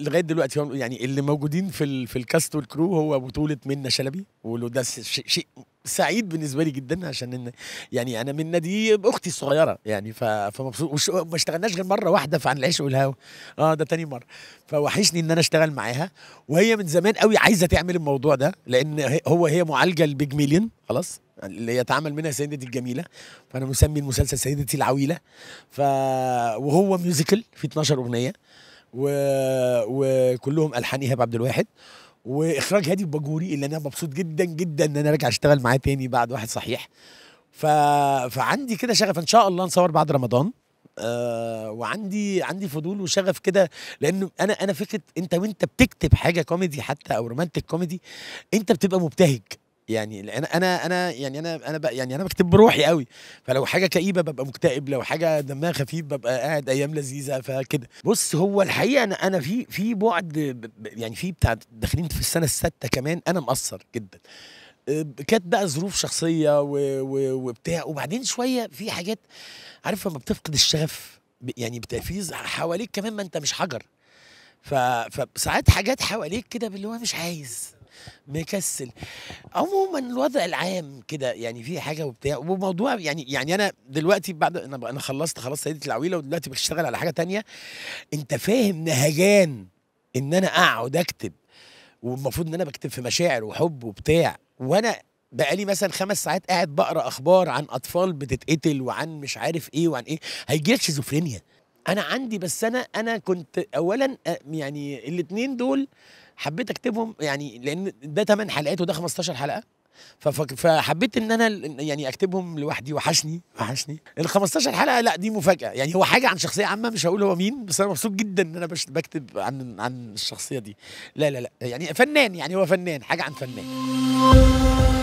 لغايه دلوقتي يعني اللي موجودين في ال... في الكاست والكرو هو بطوله منى شلبي وده شيء شيء سعيد بالنسبه لي جدا عشان إن يعني انا منى دي اختي الصغيره يعني ف... فمبسوط وش... ما اشتغلناش غير مره واحده في عن العشق والهوى اه ده تاني مره فوحشني ان انا اشتغل معاها وهي من زمان قوي عايزه تعمل الموضوع ده لان هو هي معالجه البيج ميليون خلاص اللي يتعامل منها سيدتي الجميله فانا مسمي المسلسل سيدتي العويله ف وهو ميوزيكال في 12 اغنيه و... وكلهم الحان ايهاب عبد الواحد واخراج هادي الباجوري اللي انا مبسوط جدا جدا ان انا راجع اشتغل معاه تاني بعد واحد صحيح ف... فعندي كده شغف ان شاء الله نصور بعد رمضان آه وعندي عندي فضول وشغف كده لان انا انا فكره انت وانت بتكتب حاجه كوميدي حتى او رومانتك كوميدي انت بتبقى مبتهج يعني انا انا انا يعني انا انا يعني انا بكتب بروحي قوي فلو حاجه كئيبه ببقى مكتئب لو حاجه دمها خفيف ببقى قاعد ايام لذيذه فكده بص هو الحقيقه انا انا في في بعد يعني في بتاع داخلين في السنه السادسه كمان انا مقصر جدا آه، كانت بقى ظروف شخصيه وبتاع وبعدين شويه في حاجات عارف لما بتفقد الشغف يعني بتفيز حواليك كمان ما انت مش حجر فساعات حاجات حواليك كده اللي هو مش عايز مكسل عموما الوضع العام كده يعني في حاجه وبتاع وموضوع يعني يعني انا دلوقتي بعد انا انا خلصت خلاص سيده العويله ودلوقتي بشتغل على حاجه تانية انت فاهم نهجان ان انا اقعد اكتب والمفروض ان انا بكتب في مشاعر وحب وبتاع وانا بقالي مثلا خمس ساعات قاعد بقرا اخبار عن اطفال بتتقتل وعن مش عارف ايه وعن ايه هيجيلك شيزوفرينيا انا عندي بس انا انا كنت اولا آه، يعني الاثنين دول حبيت اكتبهم يعني لان ده 8 حلقات وده 15 حلقه فحبيت ان انا يعني اكتبهم لوحدي وحشني وحشني ال 15 حلقه لا دي مفاجاه يعني هو حاجه عن شخصيه عامه مش هقول هو مين بس انا مبسوط جدا ان انا بكتب عن عن الشخصيه دي لا لا لا يعني فنان يعني هو فنان حاجه عن فنان